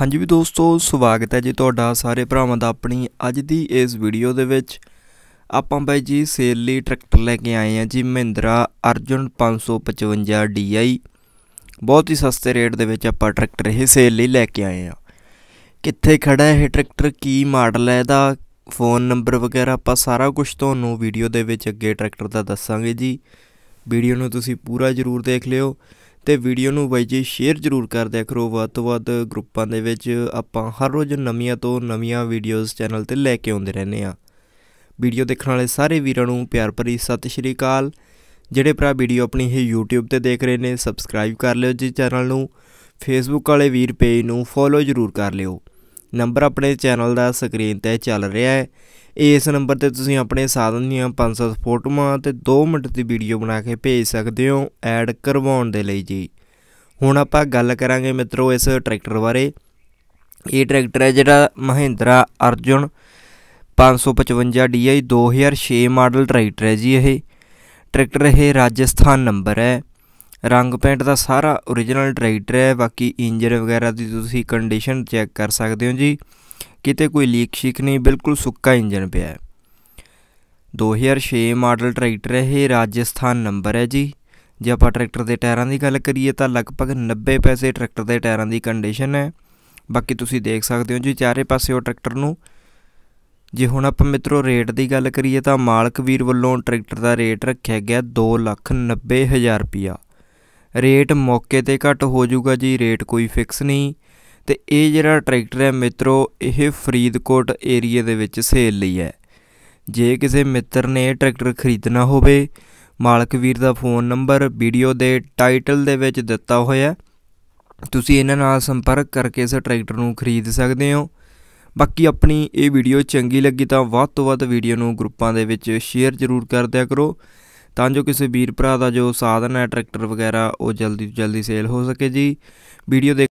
ਹਾਂਜੀ ਵੀ ਦੋਸਤੋ ਸਵਾਗਤ ਹੈ ਜੀ ਤੁਹਾਡਾ ਸਾਰੇ ਭਰਾਵਾਂ ਦਾ ਆਪਣੀ ਅੱਜ ਦੀ ਇਸ ਵੀਡੀਓ ਦੇ ਵਿੱਚ ਆਪਾਂ ਬਾਈ ਜੀ ਸੇਲ ਲਈ ਟਰੈਕਟਰ ਲੈ ਕੇ ਆਏ ਆ ਜੀ ਮਹਿੰਦਰਾ ਅਰਜਨ 555 DI ਬਹੁਤ ਹੀ ਸਸਤੇ ਰੇਟ ਦੇ ਵਿੱਚ ਆਪਾਂ ਟਰੈਕਟਰ ਇਹ ਸੇਲ ਲਈ ਲੈ ਕੇ ਆਏ ਆ ਕਿੱਥੇ ਖੜਾ ਹੈ ਇਹ ਟਰੈਕਟਰ ਕੀ ਮਾਡਲ ਹੈ ਇਹਦਾ ਫੋਨ ਨੰਬਰ ਵਗੈਰਾ ਆਪਾਂ ਸਾਰਾ ਕੁਝ ਤੁਹਾਨੂੰ ਵੀਡੀਓ ਦੇ ਵਿੱਚ ਅੱਗੇ ਟਰੈਕਟਰ ਦਾ ਦੱਸਾਂਗੇ ਜੀ ਵੀਡੀਓ ਨੂੰ ਤੁਸੀਂ ਪੂਰਾ ਜ਼ਰੂਰ ਦੇਖ ਲਿਓ ਤੇ ਵੀਡੀਓ ਨੂੰ ਬਾਈ ਜੀ ਸ਼ੇਅਰ ਜ਼ਰੂਰ ਕਰ ਦਿਆ ਕਰੋ ਵੱਧ ਤੋਂ ਵੱਧ ਗਰੁੱਪਾਂ ਦੇ ਵਿੱਚ ਆਪਾਂ ਹਰ ਰੋਜ਼ ਨਵੀਆਂ ਤੋਂ ਨਵੀਆਂ ਵੀਡੀਓਜ਼ ਚੈਨਲ ਤੇ ਲੈ ਕੇ ਆਉਂਦੇ ਰਹਿੰਦੇ ਆ ਵੀਡੀਓ ਦੇਖਣ ਵਾਲੇ ਸਾਰੇ ਵੀਰਾਂ ਨੂੰ ਪਿਆਰ ਭਰੀ ਸਤਿ ਸ਼੍ਰੀ ਅਕਾਲ ਜਿਹੜੇ ਭਰਾ ਵੀਡੀਓ ਆਪਣੀ ਇਹ YouTube ਤੇ ਦੇਖ ਰਹੇ ਨੇ ਸਬਸਕ੍ਰਾਈਬ ਕਰ ਲਿਓ ਜੀ ਚੈਨਲ ਨੂੰ Facebook ਵਾਲੇ ਵੀਰ ਪੇਜ ਨੂੰ ਫੋਲੋ ਜ਼ਰੂਰ ਕਰ ਲਿਓ ਨੰਬਰ ਆਪਣੇ ਚੈਨਲ ਦਾ ਸਕਰੀਨ ਤੇ ਚੱਲ ਰਿਹਾ ਹੈ ਇਸ ਨੰਬਰ ਤੇ ਤੁਸੀਂ ਆਪਣੇ ਸਾਧਨ ਦੀਆਂ 500 ਫੋਟੋਆਂ ਤੇ 2 ਮਿੰਟ ਦੀ ਵੀਡੀਓ ਬਣਾ ਕੇ ਭੇਜ ਸਕਦੇ ਹੋ ਐਡ ਕਰਵਾਉਣ ਦੇ ਲਈ ਜੀ ਹੁਣ ਆਪਾਂ ਗੱਲ ਕਰਾਂਗੇ ਮਿੱਤਰੋ ਇਸ ਟਰੈਕਟਰ ਬਾਰੇ ਇਹ ਟਰੈਕਟਰ ਹੈ ਜਿਹੜਾ Mahindra Arjun 555 DI 2006 model tractor ਹੈ ਜੀ ਇਹ ਟਰੈਕਟਰ ਇਹ ਰਾਜਸਥਾਨ ਨੰਬਰ ਹੈ ਰੰਗ ਪੈਂਟ ਦਾ ਸਾਰਾ origignal ਡਰਾਈਟਰ ਹੈ ਬਾਕੀ ਇੰਜਨ ਵਗੈਰਾ ਦੀ ਤੁਸੀਂ ਕੰਡੀਸ਼ਨ ਚੈੱਕ ਕਰ ਸਕਦੇ ਹੋ ਜੀ ਕਿਤੇ ਕੋਈ ਲੀਕ ਸ਼ੀਕ ਨਹੀਂ ਬਿਲਕੁਲ ਸੁੱਕਾ ਇੰਜਨ ਪਿਆ ਹੈ 2006 ਮਾਡਲ ਟਰੈਕਟਰ ਹੈ ਇਹ ਰਾਜਸਥਾਨ ਨੰਬਰ ਹੈ ਜੀ ਜੇ ਆਪਾਂ ਟਰੈਕਟਰ ਦੇ ਟਾਇਰਾਂ ਦੀ ਗੱਲ ਕਰੀਏ ਤਾਂ ਲਗਭਗ 90 ਪੈਸੇ ਟਰੈਕਟਰ ਦੇ ਟਾਇਰਾਂ ਦੀ ਕੰਡੀਸ਼ਨ ਹੈ ਬਾਕੀ ਤੁਸੀਂ ਦੇਖ ਸਕਦੇ ਹੋ ਜੀ ਚਾਰੇ ਪਾਸੇ ਉਹ ਟਰੈਕਟਰ ਨੂੰ ਜੇ ਹੁਣ ਆਪਾਂ ਮਿੱਤਰੋ ਰੇਟ ਦੀ ਗੱਲ ਕਰੀਏ ਤਾਂ ਮਾਲਕ ਵੀਰ ਵੱਲੋਂ ਟਰੈਕਟਰ ਦਾ ਰੇਟ ਰੱਖਿਆ ਗਿਆ 2,90,000 ਰੁਪਿਆ ਰੇਟ ਮੌਕੇ ਤੇ ਘੱਟ ਹੋ ਜਾਊਗਾ ਜੀ ਰੇਟ ਕੋਈ ਫਿਕਸ ਨਹੀਂ ਤੇ ਇਹ ਜਿਹੜਾ ਟਰੈਕਟਰ ਹੈ ਮਿੱਤਰੋ ਇਹ ਫਰੀਦਕੋਟ ਏਰੀਆ ਦੇ ਵਿੱਚ ਸੇਲ ਲਈ ਹੈ ਜੇ ਕਿਸੇ ਮਿੱਤਰ ਨੇ ਇਹ ਟਰੈਕਟਰ ਖਰੀਦਣਾ ਹੋਵੇ ਮਾਲਕ ਵੀਰ ਦਾ ਫੋਨ ਨੰਬਰ ਵੀਡੀਓ ਦੇ ਟਾਈਟਲ ਦੇ ਵਿੱਚ ਦਿੱਤਾ ਹੋਇਆ ਤੁਸੀਂ ਇਹਨਾਂ ਨਾਲ ਸੰਪਰਕ ਕਰਕੇ ਇਸ ਟਰੈਕਟਰ ਨੂੰ ਖਰੀਦ ਸਕਦੇ ਹੋ ਬਾਕੀ ਆਪਣੀ ਇਹ ਵੀਡੀਓ ਚੰਗੀ ਲੱਗੀ ਤਾਂ ਵੱਧ ਤੋਂ ਵੱਧ ਵੀਡੀਓ ਨੂੰ ਗਰੁੱਪਾਂ ਦੇ ਵਿੱਚ ਸ਼ੇਅਰ ਜ਼ਰੂਰ ਕਰ ਦਿਆ ਕਰੋ ਤਾਂ ਜੋ ਕਿਸੇ ਵੀਰ ਭਰਾ ਦਾ ਜੋ ਸਾਧਨ ਹੈ ਟਰੈਕਟਰ ਵਗੈਰਾ ਉਹ ਜਲਦੀ ਤੋਂ ਜਲਦੀ ਸੇਲ ਹੋ ਸਕੇ ਜੀ ਵੀਡੀਓ